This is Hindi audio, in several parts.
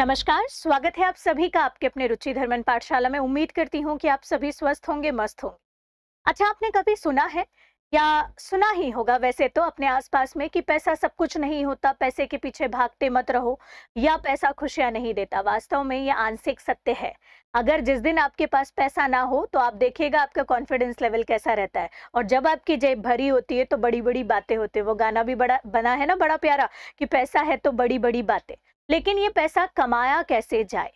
नमस्कार स्वागत है आप सभी का आपके अपने रुचि धर्मन पाठशाला में उम्मीद करती हूँ कि आप सभी स्वस्थ होंगे मस्त होंगे अच्छा आपने कभी सुना है या सुना ही होगा वैसे तो अपने आसपास में कि पैसा सब कुछ नहीं होता पैसे के पीछे भागते मत रहो या पैसा खुशियां नहीं देता वास्तव में ये आंशिक सत्य है अगर जिस दिन आपके पास पैसा ना हो तो आप देखिएगा आपका कॉन्फिडेंस लेवल कैसा रहता है और जब आपकी जेब भरी होती है तो बड़ी बड़ी बातें होती है वो गाना भी बड़ा बना है ना बड़ा प्यारा कि पैसा है तो बड़ी बड़ी बातें लेकिन ये पैसा कमाया कैसे जाए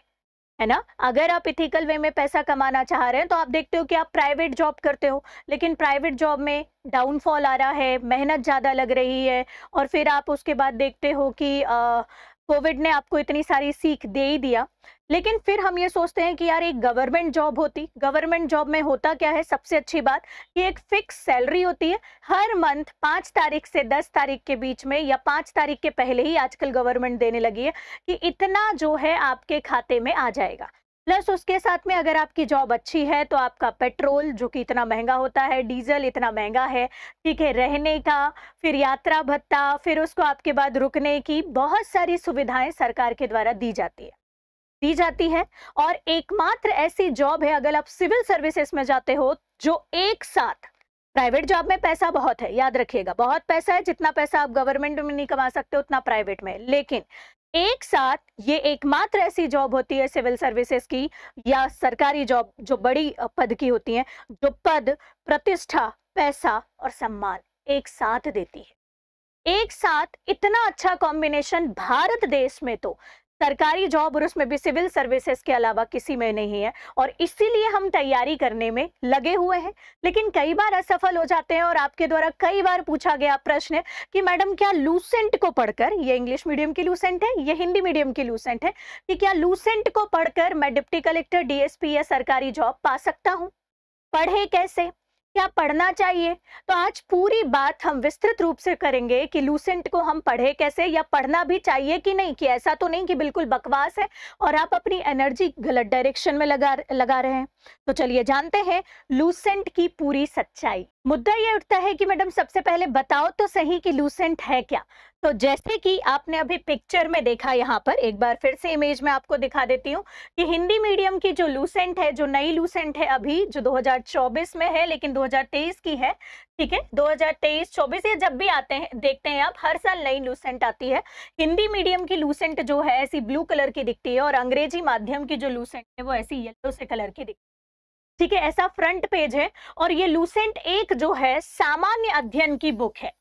है ना अगर आप इथिकल वे में पैसा कमाना चाह रहे हैं तो आप देखते हो कि आप प्राइवेट जॉब करते हो लेकिन प्राइवेट जॉब में डाउनफॉल आ रहा है मेहनत ज़्यादा लग रही है और फिर आप उसके बाद देखते हो कि कोविड ने आपको इतनी सारी सीख दे ही दिया लेकिन फिर हम ये सोचते हैं कि यार एक गवर्नमेंट जॉब होती गवर्नमेंट जॉब में होता क्या है सबसे अच्छी बात कि एक फिक्स सैलरी होती है हर मंथ पाँच तारीख से दस तारीख के बीच में या पाँच तारीख के पहले ही आजकल गवर्नमेंट देने लगी है कि इतना जो है आपके खाते में आ जाएगा प्लस उसके साथ में अगर आपकी जॉब अच्छी है तो आपका पेट्रोल जो कि इतना महंगा होता है डीजल इतना महंगा है ठीक है रहने का फिर यात्रा भत्ता फिर उसको आपके बाद रुकने की बहुत सारी सुविधाएं सरकार के द्वारा दी जाती है दी जाती है और एकमात्र ऐसी जॉब है अगर आप सिविल सर्विसेज में जाते हो जो एक साथ प्राइवेट जॉब में पैसा बहुत है याद रखिएगा बहुत पैसा है जितना पैसा आप गवर्नमेंट में नहीं कमा सकते उतना प्राइवेट में लेकिन एक साथ ये एकमात्र ऐसी जॉब होती है सिविल सर्विसेज की या सरकारी जॉब जो बड़ी पद की होती है जो पद प्रतिष्ठा पैसा और सम्मान एक साथ देती है एक साथ इतना अच्छा कॉम्बिनेशन भारत देश में तो सरकारी जॉब और उसमें भी सिविल सर्विसेज के अलावा किसी में नहीं है और इसीलिए हम तैयारी करने में लगे हुए हैं लेकिन कई बार असफल हो जाते हैं और आपके द्वारा कई बार पूछा गया प्रश्न कि मैडम क्या लूसेंट को पढ़कर ये इंग्लिश मीडियम की लूसेंट है ये हिंदी मीडियम की लूसेंट है कि क्या लूसेंट को पढ़कर मैं डिप्टी कलेक्टर डीएसपी या सरकारी जॉब पा सकता हूँ पढ़े कैसे क्या पढ़ना चाहिए तो आज पूरी बात हम विस्तृत रूप से करेंगे कि लूसेंट को हम पढ़े कैसे या पढ़ना भी चाहिए कि नहीं कि ऐसा तो नहीं कि बिल्कुल बकवास है और आप अपनी एनर्जी गलत डायरेक्शन में लगा लगा रहे हैं तो चलिए जानते हैं लूसेंट की पूरी सच्चाई मुद्दा यह उठता है कि मैडम सबसे पहले बताओ तो सही कि लूसेंट है क्या तो जैसे कि आपने अभी पिक्चर में देखा यहाँ पर एक बार फिर से इमेज में आपको दिखा देती हूँ कि हिंदी मीडियम की जो लूसेंट है जो नई लूसेंट है अभी जो 2024 में है लेकिन 2023 की है ठीक है 2023 24 या जब भी आते हैं देखते हैं आप हर साल नई लूसेंट आती है हिंदी मीडियम की लूसेंट जो है ऐसी ब्लू कलर की दिखती है और अंग्रेजी माध्यम की जो लूसेंट है वो ऐसी येलो से कलर की दिखती है ठीक है ऐसा फ्रंट पेज है और ये लूसेंट एक जो है सामान्य अध्ययन की बुक है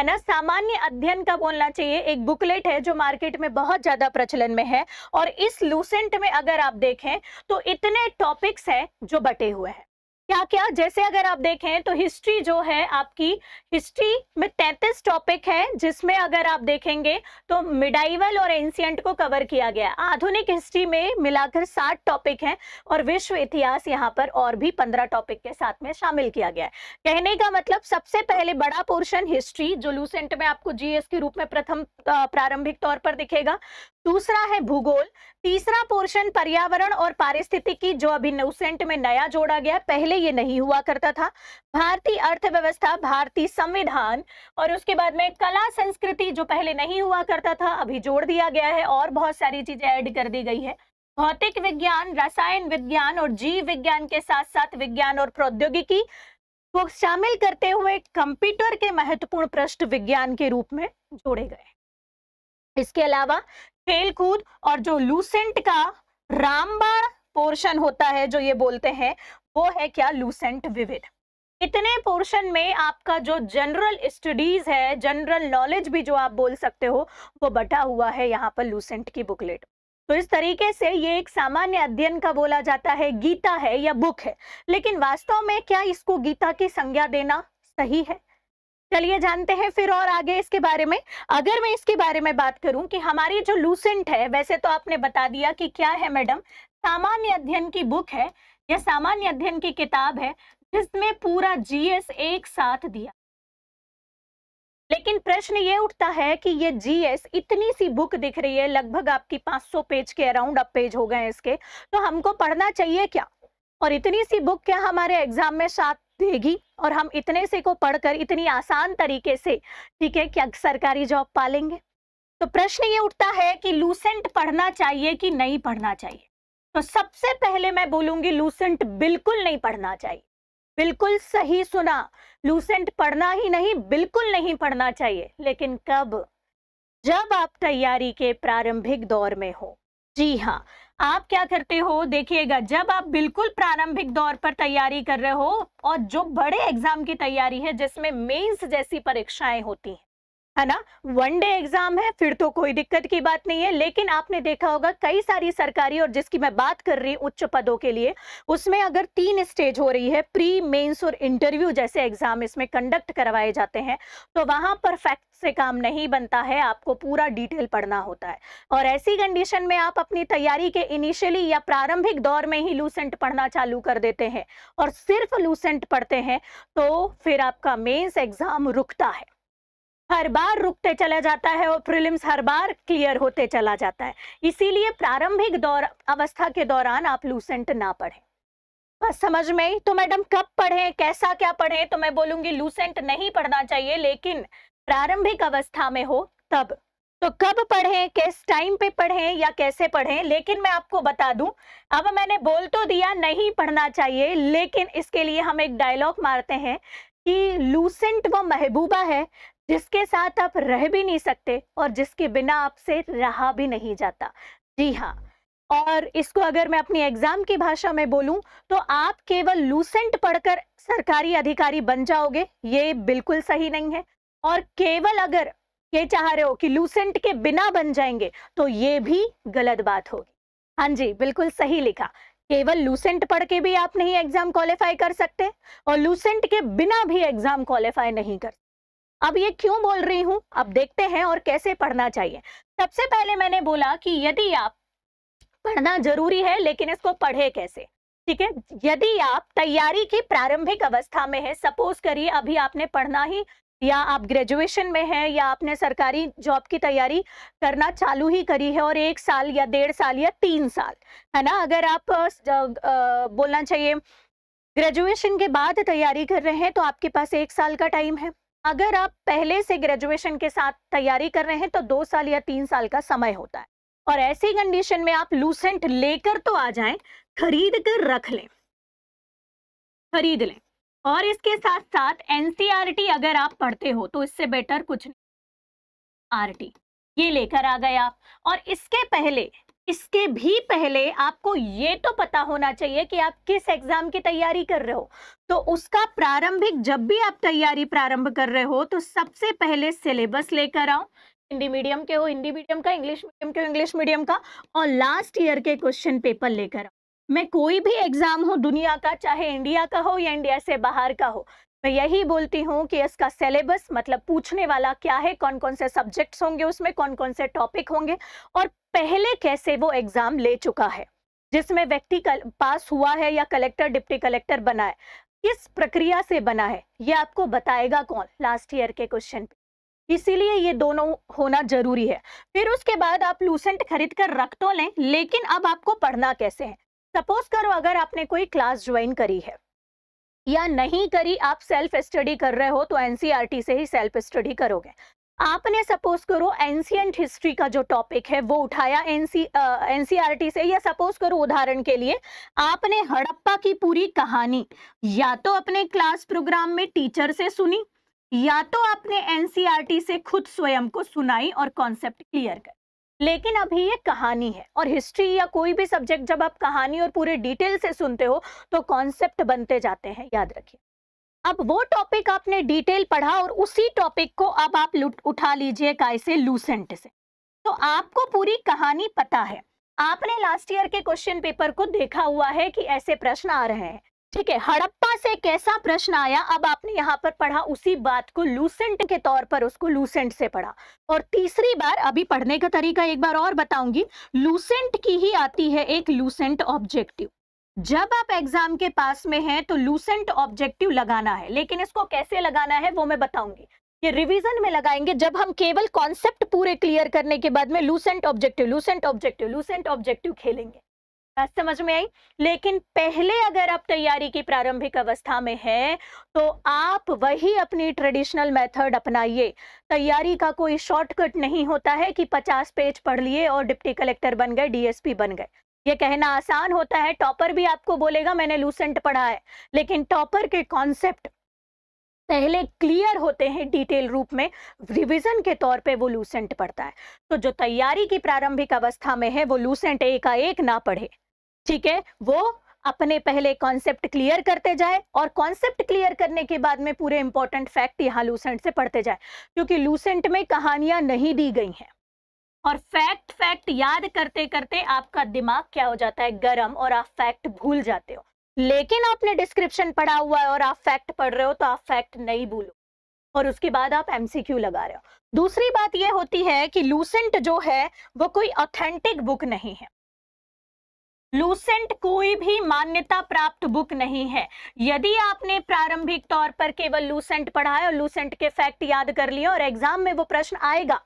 है ना सामान्य अध्ययन का बोलना चाहिए एक बुकलेट है जो मार्केट में बहुत ज्यादा प्रचलन में है और इस लूसेंट में अगर आप देखें तो इतने टॉपिक्स हैं जो बटे हुए हैं क्या क्या जैसे अगर आप देखें तो हिस्ट्री जो है आपकी हिस्ट्री में तैतीस टॉपिक है जिसमें अगर आप देखेंगे तो मिडाइवल और एंशियंट को कवर किया गया आधुनिक हिस्ट्री में मिलाकर साठ टॉपिक हैं और विश्व इतिहास यहाँ पर और भी पंद्रह टॉपिक के साथ में शामिल किया गया है कहने का मतलब सबसे पहले बड़ा पोर्शन हिस्ट्री जो लूसेंट में आपको जीएस के रूप में प्रथम प्रारंभिक तौर पर दिखेगा दूसरा है भूगोल तीसरा पोर्शन पर्यावरण और पारिस्थितिकी जो अभी नौसेंट में नया जोड़ा गया पहले ये नहीं हुआ करता था भारतीय अर्थव्यवस्था भारतीय संविधान और उसके बाद में कला संस्कृति जो पहले नहीं हुआ करता था अभी जोड़ दिया गया है और बहुत सारी चीजें ऐड कर दी गई है भौतिक विज्ञान रसायन विज्ञान और जीव विज्ञान के साथ साथ विज्ञान और प्रौद्योगिकी को शामिल करते हुए कंप्यूटर के महत्वपूर्ण पृष्ठ विज्ञान के रूप में जोड़े गए इसके अलावा खेलकूद और जो लूसेंट का रामबाण पोर्शन होता है जो ये बोलते हैं वो है क्या लूसेंट विविध इतने पोर्शन में आपका जो जनरल स्टडीज है जनरल नॉलेज भी जो आप बोल सकते हो वो बटा हुआ है यहाँ पर लूसेंट की बुकलेट तो इस तरीके से ये एक सामान्य अध्ययन का बोला जाता है गीता है या बुक है लेकिन वास्तव में क्या इसको गीता की संज्ञा देना सही है चलिए जानते हैं फिर और आगे इसके बारे में अगर मैं इसके बारे में बात करूं कि हमारी जो लूसेंट है वैसे तो आपने बता दिया कि क्या है मैडम सामान्य अध्ययन की बुक है या सामान्य अध्ययन की किताब है जिसमें पूरा जीएस एक साथ दिया लेकिन प्रश्न ये उठता है कि ये जीएस इतनी सी बुक दिख रही है लगभग आपकी 500 पेज के अराउंड अब पेज हो गए इसके तो हमको पढ़ना चाहिए क्या और इतनी सी बुक क्या हमारे एग्जाम में सात देगी और हम इतने से को पढ़कर इतनी आसान तरीके से ठीक है क्या सरकारी जॉब पालेंगे तो प्रश्न ये उठता है कि लूसेंट पढ़ना चाहिए कि नहीं पढ़ना चाहिए तो सबसे पहले मैं बोलूंगी लूसेंट बिल्कुल नहीं पढ़ना चाहिए बिल्कुल सही सुना लूसेंट पढ़ना ही नहीं बिल्कुल नहीं पढ़ना चाहिए लेकिन कब जब आप तैयारी के प्रारंभिक दौर में हो जी हाँ आप क्या करते हो देखिएगा जब आप बिल्कुल प्रारंभिक दौर पर तैयारी कर रहे हो और जो बड़े एग्जाम की तैयारी है जिसमें मेंस जैसी परीक्षाएं होती हैं है ना वन डे एग्जाम है फिर तो कोई दिक्कत की बात नहीं है लेकिन आपने देखा होगा कई सारी सरकारी और जिसकी मैं बात कर रही हूँ उच्च पदों के लिए उसमें अगर तीन स्टेज हो रही है प्री मेंस और इंटरव्यू जैसे एग्जाम इसमें कंडक्ट करवाए जाते हैं तो वहां पर फैक्ट से काम नहीं बनता है आपको पूरा डिटेल पढ़ना होता है और ऐसी कंडीशन में आप अपनी तैयारी के इनिशियली या प्रारंभिक दौर में ही लूसेंट पढ़ना चालू कर देते हैं और सिर्फ लूसेंट पढ़ते हैं तो फिर आपका मेन्स एग्जाम रुकता है हर बार रुकते चला जाता है और प्रिलिम्स हर बार क्लियर होते चला जाता है इसीलिए प्रारंभिक दौर अवस्था के दौरान आप लूसेंट ना पढ़ें बस समझ में तो मैडम कब पढ़ें कैसा क्या पढ़ें तो मैं बोलूंगी लूसेंट नहीं पढ़ना चाहिए लेकिन प्रारंभिक अवस्था में हो तब तो कब पढ़ें किस टाइम पे पढ़ें या कैसे पढ़ें लेकिन मैं आपको बता दूं अब मैंने बोल तो दिया नहीं पढ़ना चाहिए लेकिन इसके लिए हम एक डायलॉग मारते हैं कि लूसेंट वो महबूबा है जिसके साथ आप रह भी नहीं सकते और जिसके बिना आपसे रहा भी नहीं जाता जी हाँ और इसको अगर मैं अपनी एग्जाम की भाषा में बोलूं तो आप केवल लूसेंट पढ़कर सरकारी अधिकारी बन जाओगे ये बिल्कुल सही नहीं है और केवल अगर ये चाह रहे हो कि लूसेंट के बिना बन जाएंगे तो ये भी गलत बात होगी हाँ जी बिल्कुल सही लिखा केवल लूसेंट पढ़ के भी आप नहीं एग्जाम क्वालिफाई कर सकते और लूसेंट के बिना भी एग्जाम क्वालिफाई नहीं कर अब ये क्यों बोल रही हूं अब देखते हैं और कैसे पढ़ना चाहिए सबसे पहले मैंने बोला कि यदि आप पढ़ना जरूरी है लेकिन इसको पढ़े कैसे ठीक है यदि आप तैयारी की प्रारंभिक अवस्था में है सपोज करिए अभी आपने पढ़ना ही या आप ग्रेजुएशन में हैं या आपने सरकारी जॉब की तैयारी करना चालू ही करी है और एक साल या डेढ़ साल या तीन साल है ना अगर आप बोलना चाहिए ग्रेजुएशन के बाद तैयारी कर रहे हैं तो आपके पास एक साल का टाइम है अगर आप पहले से ग्रेजुएशन के साथ तैयारी कर रहे हैं तो दो साल या तीन साल का समय होता है और ऐसी कंडीशन में आप लूसेंट लेकर तो आ जाएं खरीद कर रख लें खरीद लें और इसके साथ साथ एनसीईआरटी अगर आप पढ़ते हो तो इससे बेटर कुछ नहीं आरटी ये लेकर आ गए आप और इसके पहले इसके भी पहले आपको ये तो पता होना चाहिए कि आप किस एग्जाम की तैयारी कर रहे हो तो उसका प्रारंभिक जब भी आप तैयारी प्रारंभ कर रहे हो तो सबसे पहले सिलेबस लेकर आओ हिंदी मीडियम के हो हिंदी मीडियम का इंग्लिश मीडियम के हो इंग्लिश मीडियम का और लास्ट ईयर के क्वेश्चन पेपर लेकर आओ मैं कोई भी एग्ज़ाम हो दुनिया का चाहे इंडिया का हो या इंडिया से बाहर का हो मैं यही बोलती हूँ कि इसका सिलेबस मतलब पूछने वाला क्या है कौन कौन से सब्जेक्ट्स होंगे उसमें कौन कौन से टॉपिक होंगे और पहले कैसे वो एग्ज़ाम ले चुका है जिसमें व्यक्ति पास हुआ है या कलेक्टर डिप्टी कलेक्टर बना है किस प्रक्रिया से बना है ये आपको बताएगा कौन लास्ट ईयर के क्वेश्चन पे इसीलिए ये दोनों होना जरूरी है फिर उसके बाद आप लूसेंट खरीद कर रख तो लें लेकिन अब आपको पढ़ना कैसे है सपोज करो अगर आपने कोई क्लास ज्वाइन करी है या नहीं करी आप सेल्फ स्टडी कर रहे हो तो एनसीईआरटी e से ही सेल्फ स्टडी करोगे आपने सपोज करो एंशियंट हिस्ट्री का जो टॉपिक है वो उठाया एनसी एनसीईआरटी e से या सपोज करो उदाहरण के लिए आपने हड़प्पा की पूरी कहानी या तो अपने क्लास प्रोग्राम में टीचर से सुनी या तो आपने एनसीईआरटी e से खुद स्वयं को सुनाई और कॉन्सेप्ट क्लियर कर लेकिन अभी ये कहानी है और हिस्ट्री या कोई भी सब्जेक्ट जब आप कहानी और पूरे डिटेल से सुनते हो तो कॉन्सेप्ट बनते जाते हैं याद रखिए अब वो टॉपिक आपने डिटेल पढ़ा और उसी टॉपिक को अब आप उठा लीजिए काय से लूसेंट से तो आपको पूरी कहानी पता है आपने लास्ट ईयर के क्वेश्चन पेपर को देखा हुआ है कि ऐसे प्रश्न आ रहे हैं ठीक है हड़प्पा से कैसा प्रश्न आया अब आपने यहाँ पर पढ़ा उसी बात को लूसेंट के तौर पर उसको लूसेंट से पढ़ा और तीसरी बार अभी पढ़ने का तरीका एक बार और बताऊंगी लूसेंट की ही आती है एक लूसेंट ऑब्जेक्टिव जब आप एग्जाम के पास में हैं तो लूसेंट ऑब्जेक्टिव लगाना है लेकिन इसको कैसे लगाना है वो मैं बताऊंगी ये रिवीजन में लगाएंगे जब हम केवल कॉन्सेप्ट पूरे क्लियर करने के बाद में Lucent objective Lucent objective Lucent objective खेलेंगे बात समझ में आई लेकिन पहले अगर आप तैयारी की प्रारंभिक अवस्था में हैं तो आप वही अपनी ट्रेडिशनल मेथड अपनाइए तैयारी का कोई शॉर्टकट नहीं होता है कि 50 पेज पढ़ लिए और डिप्टी कलेक्टर बन गए डीएसपी बन गए ये कहना आसान होता है टॉपर भी आपको बोलेगा मैंने लूसेंट पढ़ा है लेकिन टॉपर के कॉन्सेप्ट पहले क्लियर होते हैं डिटेल रूप में रिवीजन के तौर पे वो लूसेंट पढ़ता है तो जो तैयारी की प्रारंभिक अवस्था में है वो लूसेंट एक, एक ना पढ़े ठीक है वो अपने पहले कॉन्सेप्ट क्लियर करते जाए और कॉन्सेप्ट क्लियर करने के बाद में पूरे इंपॉर्टेंट फैक्ट यहाँ लूसेंट से पढ़ते जाए क्योंकि लूसेंट में कहानियां नहीं दी गई हैं और फैक्ट फैक्ट याद करते करते आपका दिमाग क्या हो जाता है गर्म और आप फैक्ट भूल जाते हो लेकिन आपने डिस्क्रिप्शन पढ़ा हुआ है और आप फैक्ट पढ़ रहे हो तो आप फैक्ट नहीं भूलो और उसके बाद आप एमसीक्यू लगा रहे हो दूसरी बात यह होती है कि लूसेंट जो है वो कोई ऑथेंटिक बुक नहीं है लूसेंट कोई भी मान्यता प्राप्त बुक नहीं है यदि आपने प्रारंभिक तौर पर केवल लूसेंट पढ़ा है और लूसेंट के फैक्ट याद कर लिए और एग्जाम में वो प्रश्न आएगा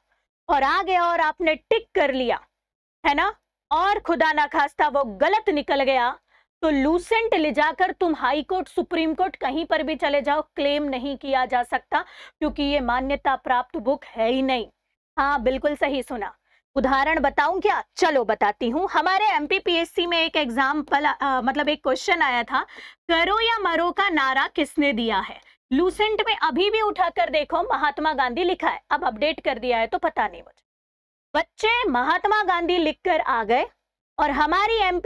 और आ गया और आपने टिक कर लिया है ना और खुदा ना खास्ता वो गलत निकल गया तो लूसेंट ले जाकर तुम हाई कोर्ट सुप्रीम कोर्ट कहीं पर भी चले जाओ क्लेम नहीं किया जा सकता क्योंकि ये मान्यता प्राप्त बुक है ही नहीं हाँ बिल्कुल सही सुना उदाहरण बताऊं क्या चलो बताती हूँ हमारे एम में एक एग्जाम्पल मतलब एक क्वेश्चन आया था करो या मरो का नारा किसने दिया है लूसेंट में अभी भी उठाकर देखो महात्मा गांधी लिखा है अब अपडेट कर दिया है तो पता नहीं मुझे बच्चे महात्मा गांधी लिखकर आ गए और हमारी एम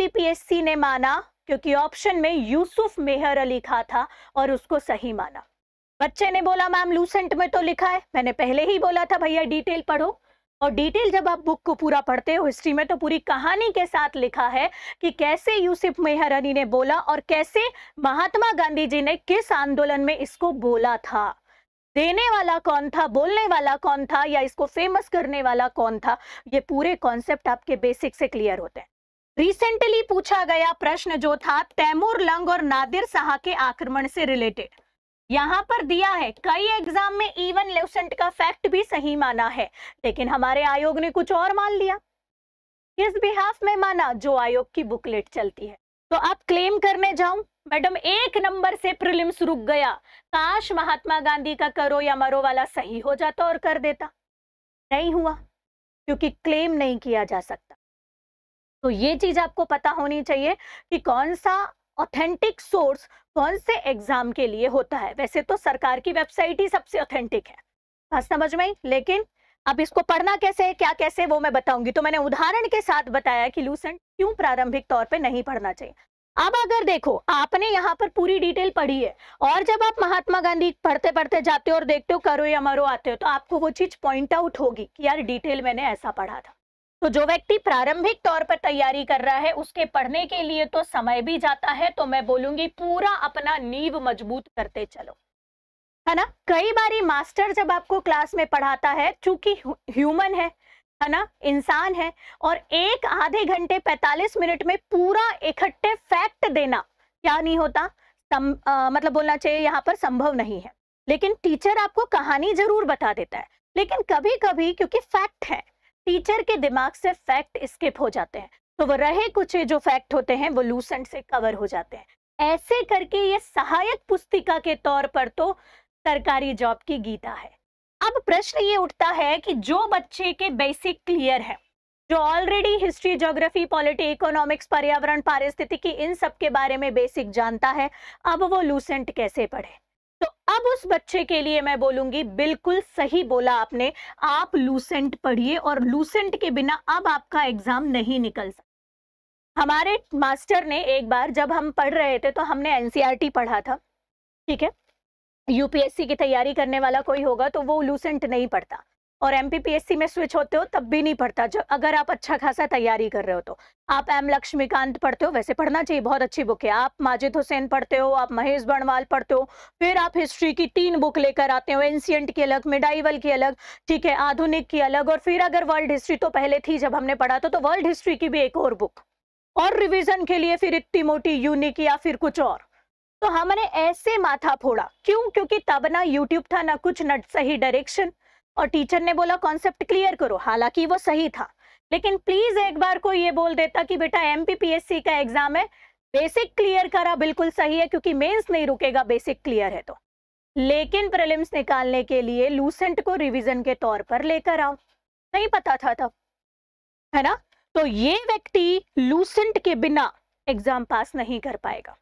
ने माना क्योंकि ऑप्शन में यूसुफ मेहर अली खा था और उसको सही माना बच्चे ने बोला मैम लूसेंट में तो लिखा है मैंने पहले ही बोला था भैया डिटेल पढ़ो और डिटेल जब आप बुक को पूरा पढ़ते हो हिस्ट्री में तो पूरी कहानी के साथ लिखा है कि कैसे यूसुफ मेहर अली ने बोला और कैसे महात्मा गांधी जी ने किस आंदोलन में इसको बोला था देने वाला कौन था बोलने वाला कौन था या इसको फेमस करने वाला कौन था ये पूरे कॉन्सेप्ट आपके बेसिक से क्लियर होते हैं रिसेंटली पूछा गया प्रश्न जो था तैमूर लंग और नादिर शाह के आक्रमण से रिलेटेड यहाँ पर दिया है कई एग्जाम में इवन लेसेंट का फैक्ट भी सही माना है लेकिन हमारे आयोग ने कुछ और मान लिया किस बिहाफ में माना जो आयोग की बुकलेट चलती है तो आप क्लेम करने जाऊं मैडम एक नंबर से प्रिलिम्स रुक गया काश महात्मा गांधी का करो या मरो वाला सही हो जाता और कर देता नहीं हुआ क्योंकि क्लेम नहीं किया जा सकता तो ये चीज आपको पता होनी चाहिए कि कौन सा ऑथेंटिक सोर्स कौन से एग्जाम के लिए होता है वैसे तो सरकार की वेबसाइट ही सबसे ऑथेंटिक है बस समझ में लेकिन अब इसको पढ़ना कैसे है क्या कैसे वो मैं बताऊंगी तो मैंने उदाहरण के साथ बताया कि लूसेंट क्यों प्रारंभिक तौर पे नहीं पढ़ना चाहिए अब अगर देखो आपने यहाँ पर पूरी डिटेल पढ़ी है और जब आप महात्मा गांधी पढ़ते पढ़ते जाते हो और देखते हो करो या मरो आते हो तो आपको वो चीज पॉइंट आउट होगी कि यार डिटेल मैंने ऐसा पढ़ा था तो जो व्यक्ति प्रारंभिक तौर पर तैयारी कर रहा है उसके पढ़ने के लिए तो समय भी जाता है तो मैं बोलूंगी पूरा अपना नींव मजबूत करते चलो है ना कई बार मास्टर जब आपको क्लास में पढ़ाता है चूंकि ह्यूमन है है ना इंसान है और एक आधे घंटे 45 मिनट में पूरा इकट्ठे फैक्ट देना क्या नहीं होता सम, आ, मतलब बोलना चाहिए यहाँ पर संभव नहीं है लेकिन टीचर आपको कहानी जरूर बता देता है लेकिन कभी कभी क्योंकि फैक्ट है टीचर के दिमाग से फैक्ट स्किप हो जाते हैं तो वो रहे कुछ जो फैक्ट होते हैं वो लूसेंट से कवर हो जाते हैं ऐसे करके ये सहायक पुस्तिका के तौर पर तो सरकारी जॉब की गीता है अब प्रश्न ये उठता है कि जो बच्चे के बेसिक क्लियर है जो already history geography polity economics पर्यावरण पारिस्थितिकी इन सब के बारे में बेसिक जानता है अब वो लूसेंट कैसे पढ़े तो अब उस बच्चे के लिए मैं बोलूंगी बिल्कुल सही बोला आपने आप लूसेंट पढ़िए और लूसेंट के बिना अब आपका एग्जाम नहीं निकल सकता हमारे मास्टर ने एक बार जब हम पढ़ रहे थे तो हमने एनसीईआरटी e पढ़ा था ठीक है यूपीएससी की तैयारी करने वाला कोई होगा तो वो लूसेंट नहीं पढ़ता और एम में स्विच होते हो तब भी नहीं पढ़ता जब अगर आप अच्छा खासा तैयारी कर रहे हो तो आप एम लक्ष्मीकांत पढ़ते हो वैसे पढ़ना चाहिए बहुत अच्छी बुक है आप माजिद हुसैन पढ़ते हो आप महेश बणवाल पढ़ते हो फिर आप हिस्ट्री की तीन बुक लेकर आते हो एंसियंट की अलग मिडाइवल की अलग ठीक है आधुनिक की अलग और फिर अगर वर्ल्ड हिस्ट्री तो पहले थी जब हमने पढ़ा था तो वर्ल्ड हिस्ट्री की भी एक और बुक और रिविजन के लिए फिर इतनी मोटी यूनिक या फिर कुछ और तो हमने ऐसे माथा फोड़ा क्यों क्योंकि तब ना यूट्यूब था ना कुछ न सही डायरेक्शन और टीचर ने बोला कॉन्सेप्ट क्लियर करो हालांकि वो सही था लेकिन प्लीज एक बार कोई ये बोल देता कि बेटा एम का एग्जाम है बेसिक क्लियर करा बिल्कुल सही है क्योंकि मेंस नहीं रुकेगा बेसिक क्लियर है तो लेकिन प्रिलिम्स निकालने के लिए लूसेंट को रिवीजन के तौर पर लेकर आओ नहीं पता था तब है ना तो ये व्यक्ति लूसेंट के बिना एग्जाम पास नहीं कर पाएगा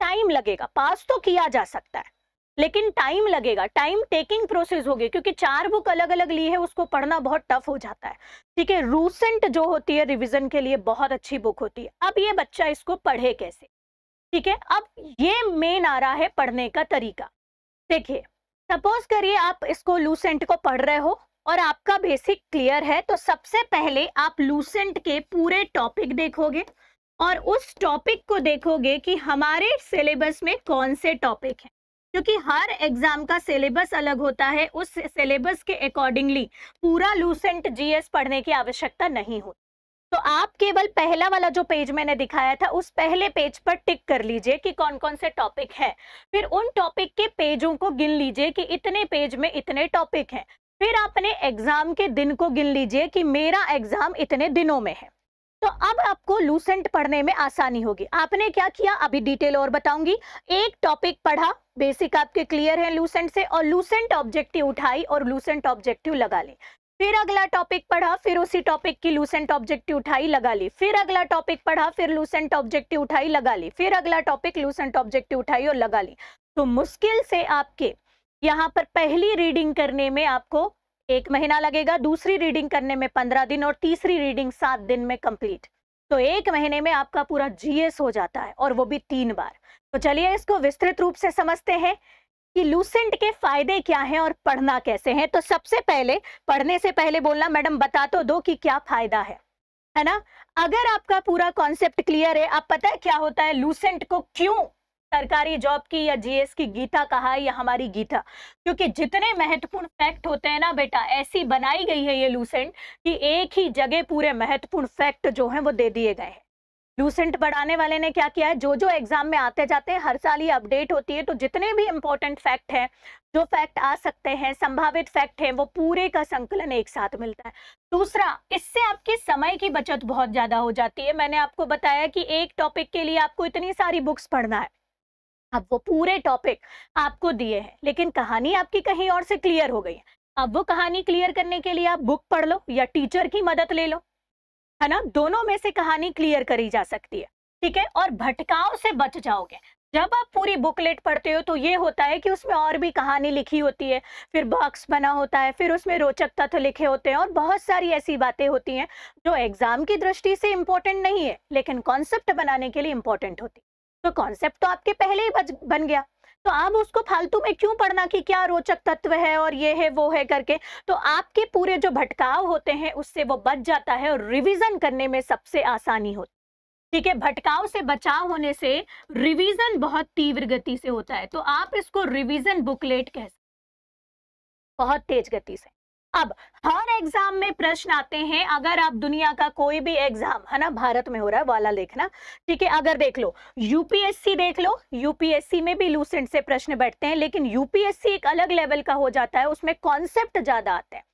टाइम लगेगा पास तो किया जा सकता है लेकिन टाइम लगेगा टाइम टेकिंग प्रोसेस होगी क्योंकि चार बुक अलग अलग ली है उसको पढ़ना बहुत टफ हो जाता है ठीक है रूसेंट जो होती है रिविजन के लिए बहुत अच्छी बुक होती है अब ये बच्चा इसको पढ़े कैसे ठीक है अब ये मेन आ रहा है पढ़ने का तरीका देखिए सपोज करिए आप इसको लूसेंट को पढ़ रहे हो और आपका बेसिक क्लियर है तो सबसे पहले आप लूसेंट के पूरे टॉपिक देखोगे और उस टॉपिक को देखोगे कि हमारे सिलेबस में कौन से टॉपिक हैं क्योंकि हर एग्जाम का सिलेबस अलग होता है उस सिलेबस के अकॉर्डिंगली पूरा लूसेंट जीएस पढ़ने की आवश्यकता नहीं होती तो आप केवल पहला वाला जो पेज मैंने दिखाया था उस पहले पेज पर टिक कर लीजिए कि कौन कौन से टॉपिक है फिर उन टॉपिक के पेजों को गिन लीजिए कि इतने पेज में इतने टॉपिक हैं फिर आपने एग्जाम के दिन को गिन लीजिए कि मेरा एग्जाम इतने दिनों में है तो अब आपको लूसेंट पढ़ने में आसानी होगी आपने क्या किया अभी डिटेल और बताऊंगी एक टॉपिक पढ़ा बेसिक आपके क्लियर है लूसेंट से और लूसेंट ऑब्जेक्टिव उठाई और लूसेंट ऑब्जेक्टिव लगा ली फिर अगला टॉपिक पढ़ा फिर उसी टॉपिक की लूसेंट ऑब्जेक्टिव उठाई लगा ली फिर अगला टॉपिक पढ़ा फिर लूसेंट ऑब्जेक्टिव उठाई लगा ली फिर अगला टॉपिक लूसेंट ऑब्जेक्टिव उठाई और लगा ली तो मुश्किल से आपके यहाँ पर पहली रीडिंग करने में आपको एक महीना लगेगा दूसरी रीडिंग करने में पंद्रह दिन और तीसरी रीडिंग सात दिन में कंप्लीट तो एक महीने में आपका पूरा जीएस हो जाता है और वो भी तीन बार तो चलिए इसको विस्तृत रूप से समझते हैं कि लूसेंट के फायदे क्या हैं और पढ़ना कैसे हैं तो सबसे पहले पढ़ने से पहले बोलना मैडम बता तो दो कि क्या फायदा है है ना अगर आपका पूरा कॉन्सेप्ट क्लियर है आप पता है क्या होता है लूसेंट को क्यों सरकारी जॉब की या जीएस की गीता कहा या हमारी गीता क्योंकि जितने महत्वपूर्ण फैक्ट होते हैं ना बेटा ऐसी बनाई गई है ये लूसेंट कि एक ही जगह पूरे महत्वपूर्ण फैक्ट जो है वो दे दिए गए हैं लूसेंट बढ़ाने वाले ने क्या किया है जो जो एग्जाम में आते जाते हैं हर साल ये अपडेट होती है तो जितने भी इंपॉर्टेंट फैक्ट हैं जो फैक्ट आ सकते हैं संभावित फैक्ट हैं वो पूरे का संकलन एक साथ मिलता है दूसरा इससे आपकी समय की बचत बहुत ज़्यादा हो जाती है मैंने आपको बताया कि एक टॉपिक के लिए आपको इतनी सारी बुक्स पढ़ना है अब वो पूरे टॉपिक आपको दिए हैं लेकिन कहानी आपकी कहीं और से क्लियर हो गई है अब वो कहानी क्लियर करने के लिए आप बुक पढ़ लो या टीचर की मदद ले लो है ना दोनों में से कहानी क्लियर करी जा सकती है ठीक है और भटकाव से बच जाओगे जब आप पूरी बुकलेट पढ़ते हो तो ये होता है कि उसमें और भी कहानी लिखी होती है फिर बॉक्स बना होता है फिर उसमें रोचक तत्व लिखे होते हैं और बहुत सारी ऐसी बातें होती हैं जो एग्जाम की दृष्टि से इम्पोर्टेंट नहीं है लेकिन कॉन्सेप्ट बनाने के लिए इम्पोर्टेंट होती है तो कॉन्सेप्ट तो आपके पहले ही बन गया तो आप उसको फालतू में क्यों पढ़ना कि क्या रोचक तत्व है और ये है वो है करके तो आपके पूरे जो भटकाव होते हैं उससे वो बच जाता है और रिविजन करने में सबसे आसानी होती ठीक है भटकाव से बचाव होने से रिवीजन बहुत तीव्र गति से होता है तो आप इसको रिवीजन बुकलेट कह सकते बहुत तेज गति से अब हर एग्जाम में प्रश्न आते हैं अगर आप दुनिया का कोई भी एग्जाम है ना भारत में हो रहा है वाला देखना ठीक है अगर देख लो यूपीएससी देख लो यूपीएससी में भी लूसेंट से प्रश्न बैठते हैं लेकिन यूपीएससी एक अलग लेवल का हो जाता है उसमें कॉन्सेप्ट ज्यादा आते हैं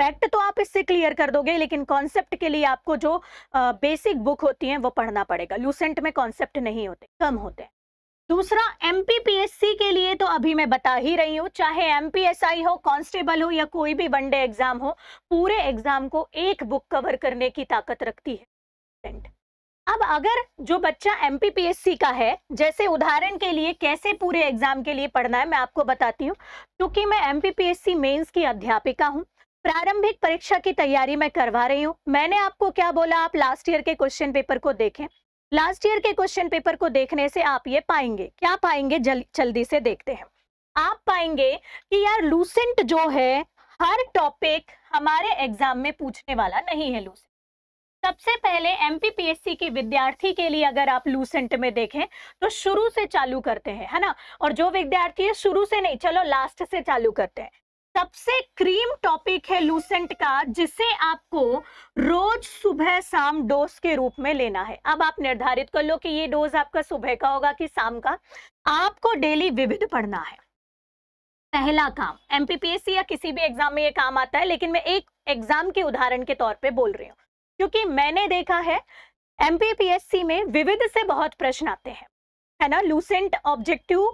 फैक्ट तो आप इससे क्लियर कर दोगे लेकिन कॉन्सेप्ट के लिए आपको जो बेसिक बुक होती है वो पढ़ना पड़ेगा लूसेंट में कॉन्सेप्ट नहीं होते कम होते हैं दूसरा एमपीपीएससी के लिए तो अभी मैं बता ही रही हूँ चाहे एमपीएसआई हो कांस्टेबल हो या कोई भी वनडे एग्जाम हो पूरे एग्जाम को एक बुक कवर करने की ताकत रखती है अब अगर जो बच्चा एमपीपीएससी का है जैसे उदाहरण के लिए कैसे पूरे एग्जाम के लिए पढ़ना है मैं आपको बताती हूँ क्योंकि मैं एमपीपीएससी मेंस की अध्यापिका हूँ प्रारंभिक परीक्षा की तैयारी मैं करवा रही हूँ मैंने आपको क्या बोला आप लास्ट ईयर के क्वेश्चन पेपर को देखें लास्ट ईयर के क्वेश्चन पेपर को देखने से आप ये पाएंगे क्या पाएंगे जल्दी से देखते हैं आप पाएंगे कि यार लूसेंट जो है हर टॉपिक हमारे एग्जाम में पूछने वाला नहीं है लूसेंट सबसे पहले एमपीपीएससी के विद्यार्थी के लिए अगर आप लूसेंट में देखें तो शुरू से चालू करते हैं है ना और जो विद्यार्थी है शुरू से नहीं चलो लास्ट से चालू करते हैं सबसे क्रीम टॉपिक है लूसेंट का जिसे आपको रोज सुबह शाम डोज के रूप में लेना है अब आप निर्धारित कर लो कि ये डोज आपका सुबह का होगा कि शाम का आपको डेली विविध पढ़ना है पहला काम एमपीपीएससी या किसी भी एग्जाम में ये काम आता है लेकिन मैं एक एग्जाम के उदाहरण के तौर पे बोल रही हूँ क्योंकि मैंने देखा है एमपीपीएससी में विविध से बहुत प्रश्न आते हैं है ना लूसेंट ऑब्जेक्टिव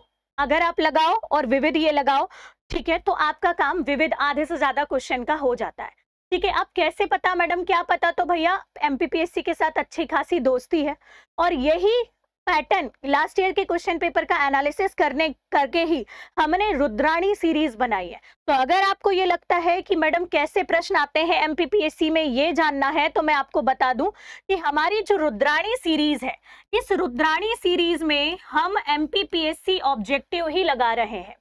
अगर आप लगाओ और विविध ये लगाओ ठीक है तो आपका काम विविध आधे से ज्यादा क्वेश्चन का हो जाता है ठीक है आप कैसे पता मैडम क्या पता तो भैया एमपीपीएससी के साथ अच्छी खासी दोस्ती है और यही पैटर्न लास्ट ईयर के क्वेश्चन पेपर का एनालिसिस करने करके ही हमने रुद्राणी सीरीज बनाई है तो अगर आपको ये लगता है कि मैडम कैसे प्रश्न आते हैं एमपीपीएससी में ये जानना है तो मैं आपको बता दूं कि हमारी जो रुद्राणी सीरीज है इस रुद्राणी सीरीज में हम एमपीपीएससी ऑब्जेक्टिव ही लगा रहे हैं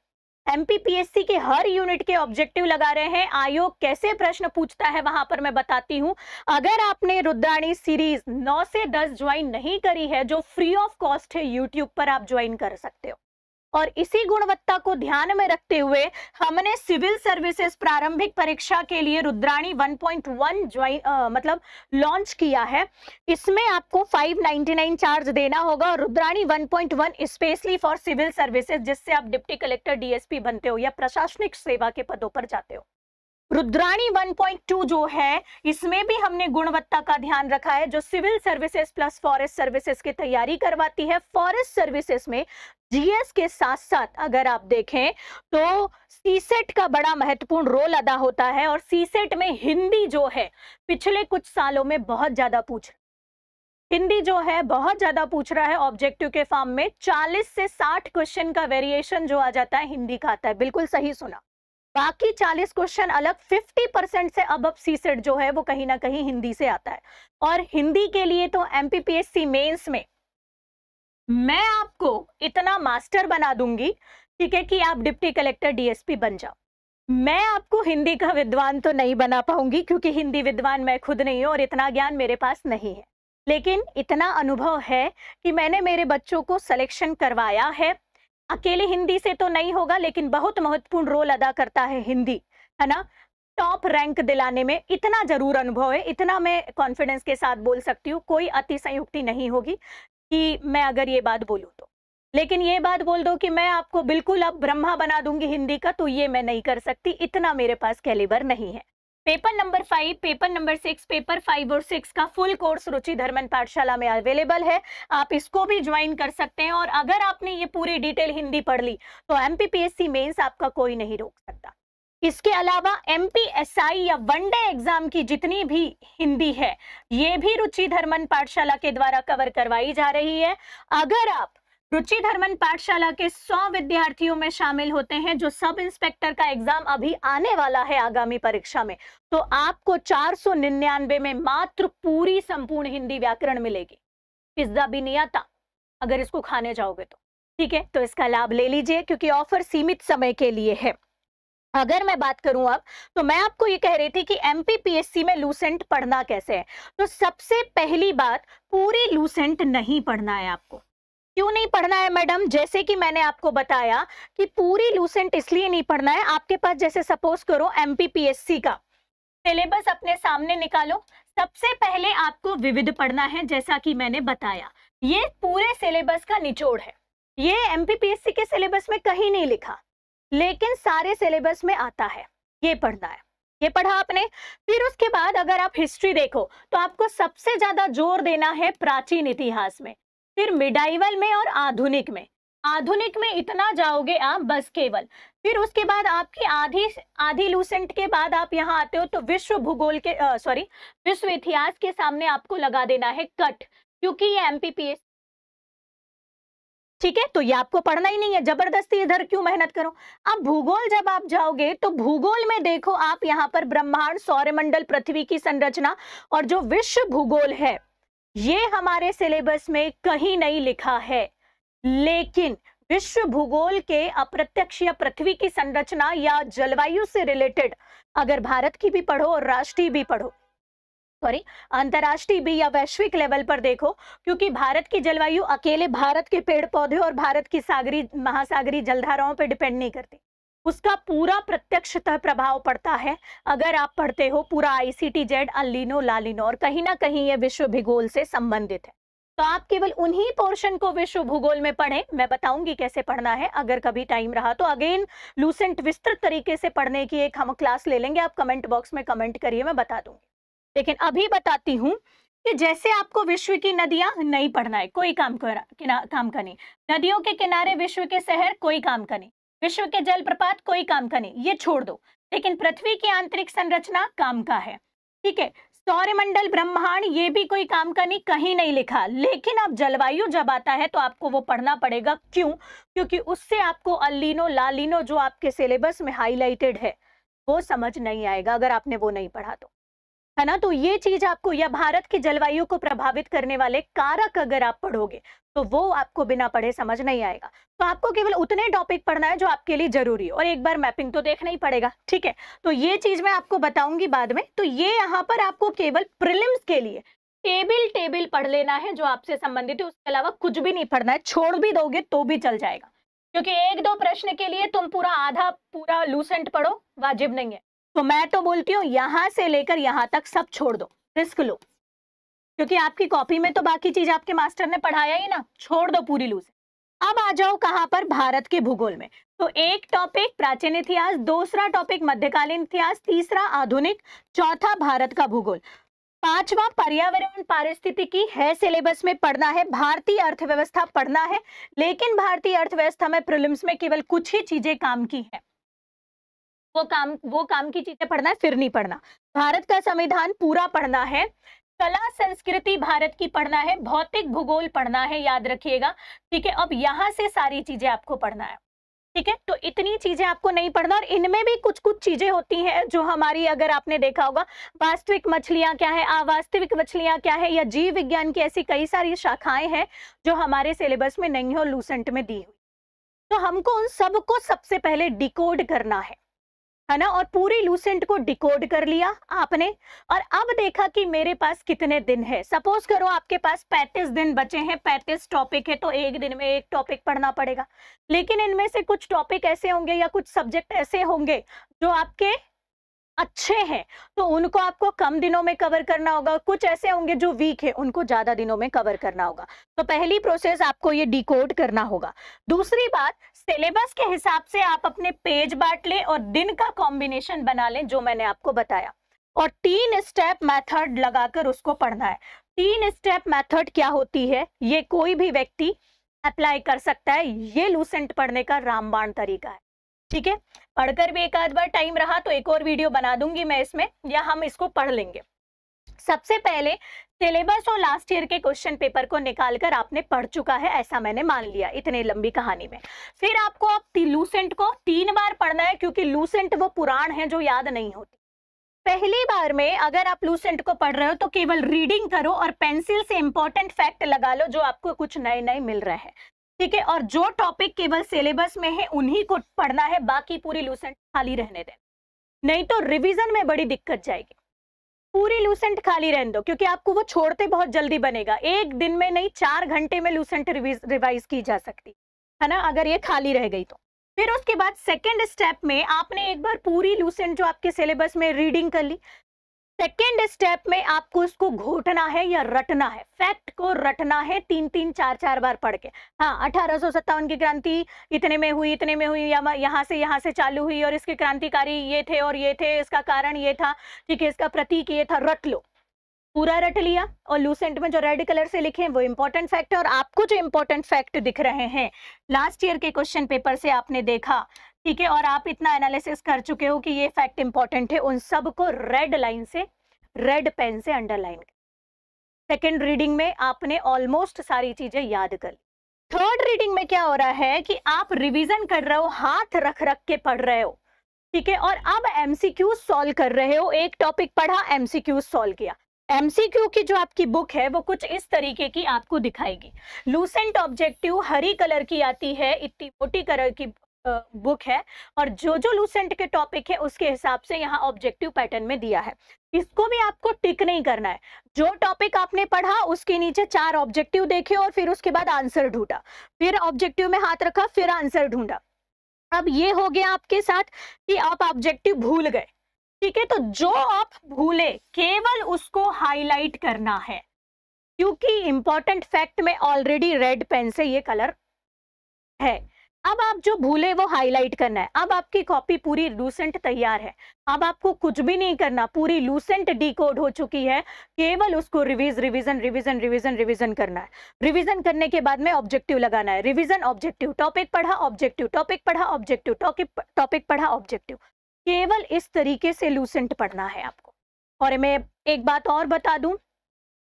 एमपीपीएससी के हर यूनिट के ऑब्जेक्टिव लगा रहे हैं आयोग कैसे प्रश्न पूछता है वहां पर मैं बताती हूँ अगर आपने रुद्राणी सीरीज 9 से 10 ज्वाइन नहीं करी है जो फ्री ऑफ कॉस्ट है यूट्यूब पर आप ज्वाइन कर सकते हो और इसी गुणवत्ता को ध्यान में रखते हुए हमने सिविल सर्विसेज प्रारंभिक परीक्षा के लिए रुद्राणी 1.1 ज्वाइन मतलब लॉन्च किया है इसमें आपको 599 चार्ज देना होगा और Rudrani 1.1 specially for civil services जिससे आप डिप्टी कलेक्टर डीएसपी बनते हो या प्रशासनिक सेवा के पदों पर जाते हो रुद्राणी 1.2 जो है इसमें भी हमने गुणवत्ता का ध्यान रखा है जो civil services plus forest services की तैयारी करवाती है फॉरेस्ट सर्विसेज में जीएस के साथ साथ अगर आप देखें तो सीसेट का बड़ा महत्वपूर्ण रोल अदा होता है और सीसेट में हिंदी जो है पिछले कुछ सालों में बहुत ज्यादा पूछ हिंदी जो है बहुत ज्यादा पूछ रहा है ऑब्जेक्टिव के फॉर्म में 40 से 60 क्वेश्चन का वेरिएशन जो आ जाता है हिंदी का आता है बिल्कुल सही सुना बाकी 40 क्वेश्चन अलग 50 परसेंट से अब अब सीसेट e जो है वो कहीं ना कहीं हिंदी से आता है और हिंदी के लिए तो एमपीपीएससी मेंस में मैं आपको इतना मास्टर बना दूंगी ठीक है कि आप डिप्टी कलेक्टर डीएसपी बन जाओ मैं आपको हिंदी का विद्वान तो नहीं बना पाऊंगी क्योंकि हिंदी विद्वान मैं खुद नहीं हूँ और इतना ज्ञान मेरे पास नहीं है लेकिन इतना अनुभव है कि मैंने मेरे बच्चों को सिलेक्शन करवाया है अकेले हिंदी से तो नहीं होगा लेकिन बहुत महत्वपूर्ण रोल अदा करता है हिंदी है ना टॉप रैंक दिलाने में इतना जरूर अनुभव है इतना मैं कॉन्फिडेंस के साथ बोल सकती हूँ कोई अति संयुक्ति नहीं होगी कि मैं अगर ये बात बोलूँ तो लेकिन ये बात बोल दो कि मैं आपको बिल्कुल अब ब्रह्मा बना दूंगी हिंदी का तो ये मैं नहीं कर सकती इतना मेरे पास कैलिबर नहीं है paper number five paper number six paper five और सिक्स का फुल कोर्स रुचि धर्मन पाठशाला में अवेलेबल है आप इसको भी ज्वाइन कर सकते हैं और अगर आपने ये पूरी डिटेल हिंदी पढ़ ली तो एम पी मेंस आपका कोई नहीं रोक सकता इसके अलावा एम या वन डे एग्जाम की जितनी भी हिंदी है ये भी रुचि धर्मन पाठशाला के द्वारा कवर करवाई जा रही है अगर आप रुचि धर्मन पाठशाला के 100 विद्यार्थियों में शामिल होते हैं जो सब इंस्पेक्टर का एग्जाम अभी आने वाला है आगामी परीक्षा में तो आपको 499 में मात्र पूरी संपूर्ण हिंदी व्याकरण मिलेगी पिज्जा भी नहीं आता अगर इसको खाने जाओगे तो ठीक है तो इसका लाभ ले लीजिए क्योंकि ऑफर सीमित समय के लिए है अगर मैं बात करूं अब तो मैं आपको ये कह रही थी कि एमपीपीएससी में लूसेंट पढ़ना कैसे है तो सबसे पहली बात पूरी लूसेंट नहीं पढ़ना है आपको क्यों नहीं पढ़ना है मैडम जैसे कि मैंने आपको बताया कि पूरी लूसेंट इसलिए नहीं पढ़ना है आपके पास जैसे सपोज करो एम का सिलेबस अपने सामने निकालो सबसे पहले आपको विविध पढ़ना है जैसा कि मैंने बताया ये पूरे सिलेबस का निचोड़ है ये एम के सिलेबस में कहीं नहीं लिखा लेकिन सारे सिलेबस में आता है ये पढ़ना है ये पढ़ा आपने फिर उसके बाद अगर आप हिस्ट्री देखो तो आपको सबसे ज्यादा जोर देना है प्राचीन इतिहास में फिर मिडाइवल में और आधुनिक में आधुनिक में इतना जाओगे आप बस केवल फिर उसके बाद आपकी आधी आधी लूसेंट के बाद आप यहाँ आते हो तो विश्व भूगोल के सॉरी विश्व इतिहास के सामने आपको लगा देना है कट क्योंकि ये एमपीपीएस ठीक है तो ये आपको पढ़ना ही नहीं है जबरदस्ती इधर क्यों मेहनत करो अब भूगोल जब आप जाओगे तो भूगोल में देखो आप यहाँ पर ब्रह्मांड सौर्यमंडल पृथ्वी की संरचना और जो विश्व भूगोल है ये हमारे सिलेबस में कहीं नहीं लिखा है लेकिन विश्व भूगोल के अप्रत्यक्ष या पृथ्वी की संरचना या जलवायु से रिलेटेड अगर भारत की भी पढ़ो और राष्ट्रीय भी पढ़ो सॉरी अंतरराष्ट्रीय भी या वैश्विक लेवल पर देखो क्योंकि भारत की जलवायु अकेले भारत के पेड़ पौधे और भारत की सागरी महासागरी जलधाराओं पर डिपेंड नहीं करती उसका पूरा प्रत्यक्षतः प्रभाव पड़ता है अगर आप पढ़ते हो पूरा आईसीटी जेड अलिनो लालिनो और कहीं ना कहीं ये विश्व भूगोल से संबंधित है तो आप केवल उन्हीं पोर्शन को विश्व भूगोल में पढ़ें मैं बताऊंगी कैसे पढ़ना है अगर कभी टाइम रहा तो अगेन लूसेंट विस्तृत तरीके से पढ़ने की एक हम क्लास ले लेंगे आप कमेंट बॉक्स में कमेंट करिए मैं बता दूंगी लेकिन अभी बताती हूँ कि जैसे आपको विश्व की नदियां नहीं पढ़ना है कोई काम किना, काम का नहीं नदियों के किनारे विश्व के शहर कोई काम का नहीं विश्व के जल प्रपात कोई काम का नहीं ये छोड़ दो लेकिन पृथ्वी की आंतरिक संरचना काम का है ठीक है सौरमंडल ब्रह्मांड ये भी कोई काम का नहीं कहीं नहीं लिखा लेकिन अब जलवायु जब आता है तो आपको वो पढ़ना पड़ेगा क्यों क्योंकि उससे आपको अल्लिनो लालिनो जो आपके सिलेबस में हाईलाइटेड है वो समझ नहीं आएगा अगर आपने वो नहीं पढ़ा तो है ना तो ये चीज आपको या भारत की जलवायु को प्रभावित करने वाले कारक अगर आप पढ़ोगे तो वो आपको बिना पढ़े समझ नहीं आएगा तो आपको केवल उतने टॉपिक पढ़ना है जो आपके लिए जरूरी है और एक बार मैपिंग तो देखना ही पड़ेगा ठीक है तो ये चीज मैं आपको बताऊंगी बाद में तो ये यहाँ पर आपको केवल प्रिलिम्स के लिए टेबल टेबल पढ़ लेना है जो आपसे संबंधित है उसके अलावा कुछ भी नहीं पढ़ना है छोड़ भी दोगे तो भी चल जाएगा क्योंकि एक दो प्रश्न के लिए तुम पूरा आधा पूरा लूसेंट पढ़ो वाजिब नहीं है तो मैं तो बोलती हूँ यहाँ से लेकर यहाँ तक सब छोड़ दो रिस्क लो क्योंकि आपकी कॉपी में तो बाकी चीज आपके मास्टर ने पढ़ाया ही ना छोड़ दो पूरी लूज अब आ जाओ कहाँ पर भारत के भूगोल में तो एक टॉपिक प्राचीन इतिहास दूसरा टॉपिक मध्यकालीन इतिहास तीसरा आधुनिक चौथा भारत का भूगोल पांचवा पर्यावरण पारिस्थितिकी है सिलेबस में पढ़ना है भारतीय अर्थव्यवस्था पढ़ना है लेकिन भारतीय अर्थव्यवस्था में प्रिलिम्स में केवल कुछ ही चीजें काम की है वो काम वो काम की चीजें पढ़ना है फिर नहीं पढ़ना भारत का संविधान पूरा पढ़ना है कला संस्कृति भारत की पढ़ना है भौतिक भूगोल पढ़ना है याद रखिएगा ठीक है अब यहाँ से सारी चीजें आपको पढ़ना है ठीक है तो इतनी चीजें आपको नहीं पढ़ना और इनमें भी कुछ कुछ चीजें होती हैं जो हमारी अगर आपने देखा होगा वास्तविक मछलियां क्या है अवास्तविक मछलियां क्या है या जीव विज्ञान की ऐसी कई सारी शाखाएं हैं जो हमारे सिलेबस में नहीं हो लूसेंट में दी हुई तो हमको उन सबको सबसे पहले डिकोड करना है है ना और पूरी लूसेंट को डिकोड कर लिया आपने और अब देखा कि मेरे पास कितने दिन है सपोज करो आपके पास 35 दिन बचे हैं 35 टॉपिक है तो एक दिन में एक टॉपिक पढ़ना पड़ेगा लेकिन इनमें से कुछ टॉपिक ऐसे होंगे या कुछ सब्जेक्ट ऐसे होंगे जो आपके अच्छे हैं तो उनको आपको कम दिनों में कवर करना होगा कुछ ऐसे होंगे जो वीक है उनको ज्यादा दिनों में कवर करना होगा तो पहली प्रोसेस आपको ये डिकोड करना होगा दूसरी बात सिलेबस के हिसाब से आप अपने पेज बांट लें और दिन का कॉम्बिनेशन बना लें जो मैंने आपको बताया और तीन स्टेप मेथड लगाकर उसको पढ़ना है तीन स्टेप मेथड क्या होती है ये कोई भी व्यक्ति अप्लाई कर सकता है ये लूसेंट पढ़ने का रामबाण तरीका है ठीक है पढ़कर भी एक आध बार टाइम रहा तो एक और वीडियो बना दूंगी मैं इसमें या हम इसको पढ़ लेंगे सबसे पहले सिलेबस और लास्ट ईयर के क्वेश्चन पेपर को निकालकर आपने पढ़ चुका है ऐसा मैंने मान लिया इतने लंबी कहानी में फिर आपको अब आप लूसेंट को तीन बार पढ़ना है क्योंकि लूसेंट वो पुराण है जो याद नहीं होती पहली बार में अगर आप लूसेंट को पढ़ रहे हो तो केवल रीडिंग करो और पेंसिल से इंपॉर्टेंट फैक्ट लगा लो जो आपको कुछ नए नए मिल रहे हैं ठीक है और जो टॉपिक केवल सिलेबस में है उन्हीं को पढ़ना है बाकी पूरी लूसेंट खाली रहने दें नहीं तो रिवीजन में बड़ी दिक्कत जाएगी पूरी लूसेंट खाली रहने दो क्योंकि आपको वो छोड़ते बहुत जल्दी बनेगा एक दिन में नहीं चार घंटे में लूसेंट रिवाइज की जा सकती है ना अगर ये खाली रह गई तो फिर उसके बाद सेकेंड स्टेप में आपने एक बार पूरी लूसेंट जो आपके सिलेबस में रीडिंग कर ली सेकेंड स्टेप में आपको इसको घोटना है या रटना है फैक्ट को रटना है तीन तीन चार चार बार पढ़ के हाँ अठारह की क्रांति इतने में हुई इतने में हुई या यहाँ से यहाँ से चालू हुई और इसके क्रांतिकारी ये थे और ये थे इसका कारण ये था ठीक है इसका प्रतीक ये था रट लो पूरा रट लिया और लूसेंट में जो रेड कलर से लिखे हैं वो इम्पोर्टेंट फैक्ट है और आपको जो इम्पोर्टेंट फैक्ट दिख रहे हैं लास्ट ईयर के क्वेश्चन पेपर से आपने देखा ठीक है और आप इतना एनालिसिस कर चुके हो कि ये फैक्ट इंपॉर्टेंट है उन सब को रेड लाइन से रेड पेन से अंडरलाइन सेकेंड रीडिंग में आपने ऑलमोस्ट सारी चीजें याद कर ली थर्ड रीडिंग में क्या हो रहा है कि आप रिविजन कर रहे हो हाथ रख रख के पढ़ रहे हो ठीक है और अब एमसीक्यू सॉल्व कर रहे हो एक टॉपिक पढ़ा एमसीक्यू सॉल्व किया एमसीक्यू की जो आपकी बुक है वो कुछ इस तरीके की आपको दिखाएगी लूसेंट ऑब्जेक्टिव हरी कलर की आती है इतनी मोटी कलर की बुक है और जो जो लूसेंट के टॉपिक है उसके हिसाब से यहाँ ऑब्जेक्टिव पैटर्न में दिया है इसको भी आपको टिक नहीं करना है जो टॉपिक आपने पढ़ा उसके नीचे चार ऑब्जेक्टिव देखे और फिर उसके बाद आंसर ढूंढा फिर ऑब्जेक्टिव में हाथ रखा फिर आंसर ढूंढा अब ये हो गया आपके साथ कि आप ऑब्जेक्टिव भूल गए ठीक है तो जो आप भूले केवल उसको हाईलाइट करना है क्योंकि इंपॉर्टेंट फैक्ट में ऑलरेडी रेड पेन से ये कलर है अब आप जो भूले वो हाईलाइट करना है अब आपकी कॉपी पूरी लूसेंट तैयार है अब आपको कुछ भी नहीं करना पूरी लूसेंट डिकोड हो चुकी है केवल उसको revise revision revision revision revision करना है रिवीजन करने के बाद में ऑब्जेक्टिव लगाना है रिवीजन ऑब्जेक्टिव टॉपिक पढ़ा ऑब्जेक्टिव टॉपिक पढ़ा ऑब्जेक्टिव टॉपिक पढ़ा ऑब्जेक्टिव केवल इस तरीके से लूसेंट पढ़ना है आपको और मैं एक बात और बता दूं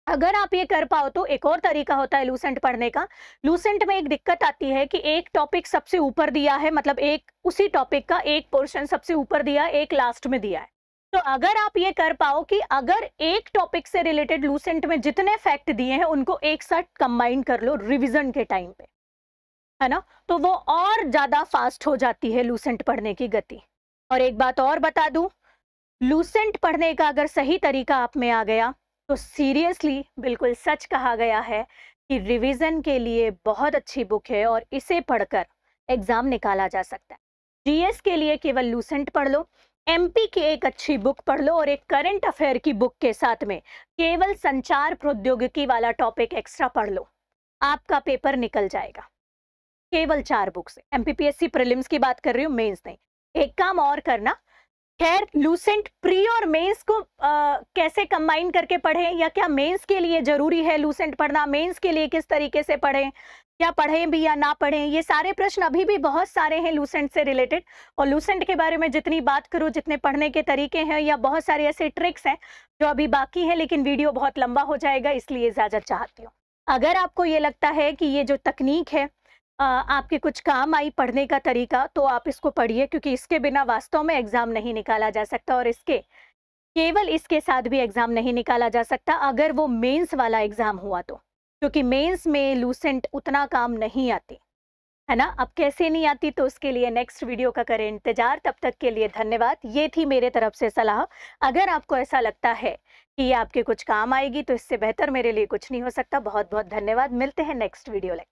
अगर आप ये कर पाओ तो एक और तरीका होता है लूसेंट पढ़ने का लूसेंट में एक दिक्कत आती है कि एक टॉपिक सबसे ऊपर दिया है मतलब एक उसी टॉपिक का एक पोर्शन सबसे ऊपर दिया एक लास्ट में दिया है तो अगर आप ये कर पाओ कि अगर एक टॉपिक से रिलेटेड लूसेंट में जितने फैक्ट दिए हैं उनको एक साथ कंबाइन कर लो रिविजन के टाइम पे है ना तो वो और ज्यादा फास्ट हो जाती है लूसेंट पढ़ने की गति और एक बात और बता दू लूसेंट पढ़ने का अगर सही तरीका आप में आ गया तो सीरियसली बिल्कुल सच कहा गया है कि रिवीजन के लिए बहुत अच्छी बुक है और इसे पढ़कर एग्ज़ाम निकाला जा सकता है जीएस के लिए केवल लूसेंट पढ़ लो पी की एक अच्छी बुक पढ़ लो और एक करंट अफेयर की बुक के साथ में केवल संचार प्रौद्योगिकी वाला टॉपिक एक्स्ट्रा पढ़ लो आपका पेपर निकल जाएगा केवल चार बुक से सी प्रिलिम्स की बात कर रही हूँ मेंस नहीं एक काम और करना खैर लूसेंट प्री और मेंस को आ, कैसे कंबाइन करके पढ़ें या क्या मेंस के लिए ज़रूरी है लूसेंट पढ़ना मेंस के लिए किस तरीके से पढ़ें क्या पढ़ें भी या ना पढ़ें ये सारे प्रश्न अभी भी बहुत सारे हैं लूसेंट से रिलेटेड और लूसेंट के बारे में जितनी बात करूँ जितने पढ़ने के तरीके हैं या बहुत सारे ऐसे ट्रिक्स हैं जो अभी बाकी हैं लेकिन वीडियो बहुत लंबा हो जाएगा इसलिए इजाज़त चाहती हूँ अगर आपको ये लगता है कि ये जो तकनीक है आपके कुछ काम आई पढ़ने का तरीका तो आप इसको पढ़िए क्योंकि इसके बिना वास्तव में एग्ज़ाम नहीं निकाला जा सकता और इसके केवल इसके साथ भी एग्ज़ाम नहीं निकाला जा सकता अगर वो मेंस वाला एग्ज़ाम हुआ तो क्योंकि मेंस में लूसेंट उतना काम नहीं आती है ना अब कैसे नहीं आती तो उसके लिए नेक्स्ट वीडियो का करें इंतजार तब तक के लिए धन्यवाद ये थी मेरे तरफ से सलाह अगर आपको ऐसा लगता है कि ये आपके कुछ काम आएगी तो इससे बेहतर मेरे लिए कुछ नहीं हो सकता बहुत बहुत धन्यवाद मिलते हैं नेक्स्ट वीडियो लाइक